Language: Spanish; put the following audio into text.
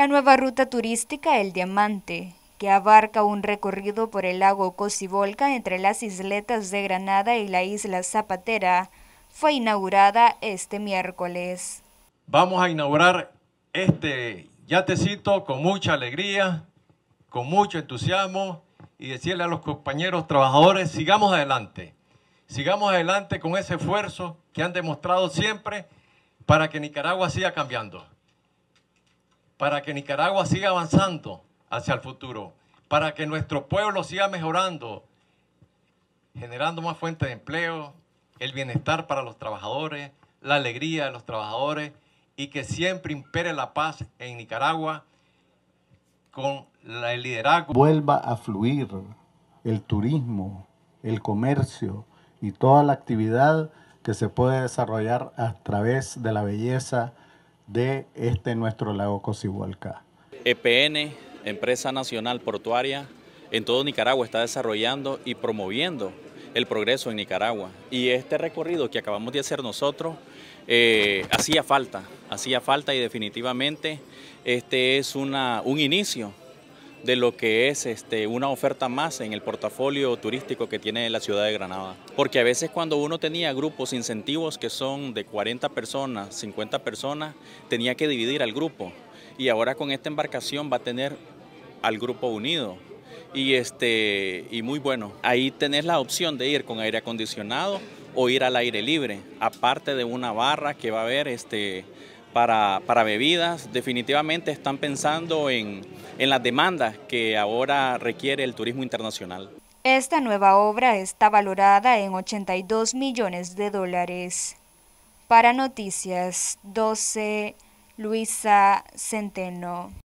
La nueva ruta turística El Diamante, que abarca un recorrido por el lago Cocibolca entre las isletas de Granada y la isla Zapatera, fue inaugurada este miércoles. Vamos a inaugurar este yatecito con mucha alegría, con mucho entusiasmo y decirle a los compañeros trabajadores, sigamos adelante, sigamos adelante con ese esfuerzo que han demostrado siempre para que Nicaragua siga cambiando para que Nicaragua siga avanzando hacia el futuro, para que nuestro pueblo siga mejorando, generando más fuentes de empleo, el bienestar para los trabajadores, la alegría de los trabajadores y que siempre impere la paz en Nicaragua con el liderazgo. Vuelva a fluir el turismo, el comercio y toda la actividad que se puede desarrollar a través de la belleza de este nuestro lago Cocihualca. EPN, Empresa Nacional Portuaria, en todo Nicaragua está desarrollando y promoviendo el progreso en Nicaragua. Y este recorrido que acabamos de hacer nosotros eh, hacía falta, hacía falta y definitivamente este es una, un inicio de lo que es este, una oferta más en el portafolio turístico que tiene la ciudad de Granada. Porque a veces cuando uno tenía grupos incentivos que son de 40 personas, 50 personas, tenía que dividir al grupo. Y ahora con esta embarcación va a tener al grupo unido. Y, este, y muy bueno, ahí tenés la opción de ir con aire acondicionado o ir al aire libre, aparte de una barra que va a haber este, para, para bebidas, definitivamente están pensando en, en las demandas que ahora requiere el turismo internacional. Esta nueva obra está valorada en 82 millones de dólares. Para Noticias 12, Luisa Centeno.